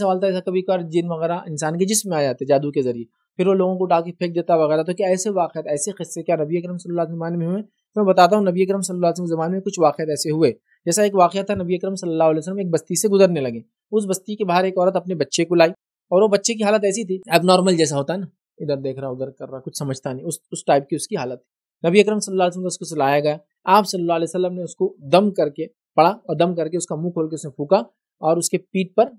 सवाल था ऐसा कभी कभार जिन वगैरह इंसान के जिसमें आ जाते जादू के जरिए फिर वो लोगों को उठा के फेंक देता वगैरह तो क्या ऐसे वाक़ ऐसे किस्से क्या नबी अक्रम सल्लल्लाहु जमाने में हुए तो मैं बताता हूँ नबी अक्रम सल्ला अलैहि ज़माने में कुछ वाक़ ऐसे हुए जैसा एक वाक़ था नबी अक्रम सल्ला अलैहि एक बस्ती से गुजरने लगे उस बस्ती के बाहर एक औरत अपने बच्चे को लाई और वो बच्चे की हालत ऐसी थी अब नॉर्मल जैसा होता है ना इधर देख रहा उधर कर रहा कुछ समझता नहीं उस उस टाइप की उसकी हालत नबी अक्रम सल्लल्लाहु अलैहि को उसको सलाया गया आप सल्लल्लाहु अलैहि वसल्लम ने उसको दम करके पड़ा और दम करके उसका मुंह खोल के उसने फूका और उसके पीठ पर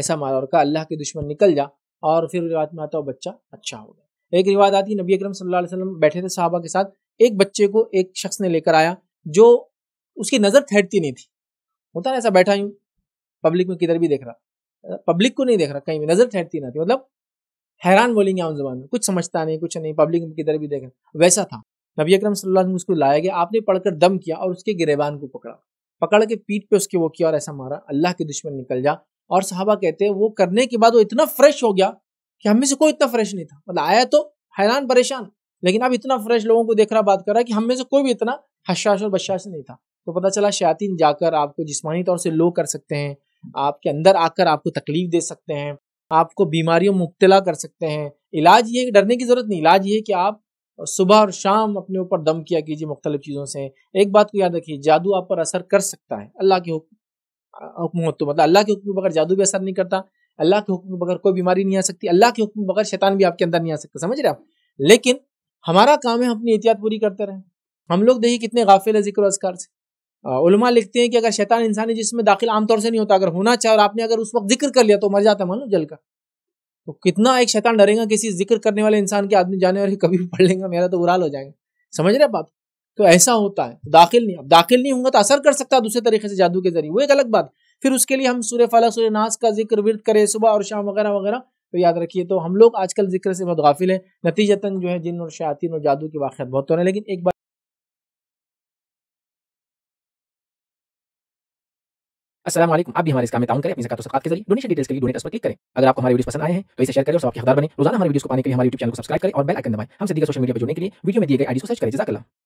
ऐसा मारा कहा अल्लाह के दुश्मन निकल जा और फिर रिवायत में आता वो बच्चा अच्छा हो गया एक रिवायत आती है नबी अकरम सल्लल्लाहु अलैहि वसल्लम बैठे थे साहबा के साथ एक बच्चे को एक शख्स ने लेकर आया जो उसकी नज़र ठहरती नहीं थी होता ना ऐसा बैठा यूँ पब्लिक में किधर भी देख रहा पब्लिक को नहीं देख रहा कहीं भी नज़र ठहरती ना थी मतलब हैरान बोलेंगे आम जबान में कुछ समझता नहीं कुछ नहीं पब्लिक में किधर भी देख रहा वैसा था नबी अकरम सल्लल्लाहु अलैहि वसल्लम उसको लाया गया आपने पढ़कर दम किया और उसके गिरेबान को पकड़ा पकड़ के पीठ पे उसके वो किया और ऐसा मारा अल्लाह के दुश्मन निकल जा और साहबा कहते हैं वो करने के बाद वो इतना फ्रेश हो गया कि हम में से कोई इतना फ्रेश नहीं था मतलब आया तो हैरान परेशान लेकिन अब इतना फ्रेश लोगों को देख रहा बात कर रहा है कि हम में से कोई भी इतना हशाश और बशाश नहीं था तो पता चला शयातीन जाकर आपको जिसमानी तौर से लो कर सकते हैं आपके अंदर आकर आपको तकलीफ दे सकते हैं आपको बीमारियों मुब्तला कर सकते हैं इलाज ये डरने की ज़रूरत नहीं इलाज ये कि आप सुबह और शाम अपने ऊपर दम किया कीजिए मुख्तलिफ चीज़ों से एक बात को याद रखिए जादू आप पर असर कर सकता है अल्लाह के हुक्म हुक्म हो तो मतलब अल्लाह के हुक्म बगैर जादू भी असर नहीं करता अल्लाह के हुक्म बगैर कोई बीमारी नहीं आ सकती अल्लाह के हुक्म बगैर शैतान भी आपके अंदर नहीं आ सकता समझ रहे आप लेकिन हमारा काम है अपनी एहतियात पूरी करते रहें हम लोग देखिए कितने गाफिल है जिक्र असकार से उलमा लिखते हैं कि अगर शैतान इंसानी जिसमें दाखिल आमतौर से नहीं होता अगर होना चाहे और आपने अगर उस वक्त जिक्र कर लिया तो मर जाता है जल का तो कितना एक शैतान डरेगा किसी जिक्र करने वाले इंसान के आदमी जाने वाले कभी भी पढ़ लेंगे मेरा तो उराल हो जाएगा समझ रहे आप तो ऐसा होता है दाखिल नहीं अब दाखिल नहीं होगा तो असर कर सकता है दूसरे तरीके से जादू के जरिए वो एक अलग बात फिर उसके लिए हम सूर्य फला सूर्य नाच का जिक्र विरत करें सुबह और शाम वगैरह वगैरह तो याद रखिए तो हम लोग आजकल जिक्र से बहुत गाफिल है नतीजतन जो है जिन और शातिन और जादू की वाक़ बहुत हो तो रहे हैं लेकिन एक बार असलम आप भी हमारे इस काम में करें अपनी जकात के जरिए डोनेशन डिटेल्स के लिए डोनेट पर क्लिक करें अगर आपको हमारी वीडियो पसंद आए हैं तो इसे शेयर करें और सबके हकदार बने रोजाना हमारे वीडियो को पाने के लिए हमारे यूट्यूब चैनल को सब्सक्राइब करें और बेल आइकन दबाएं हम सीधे सोशल मीडिया पर जुड़ने के लिए वीडियो में दिए गए आईडी को सर्च करें जजाकला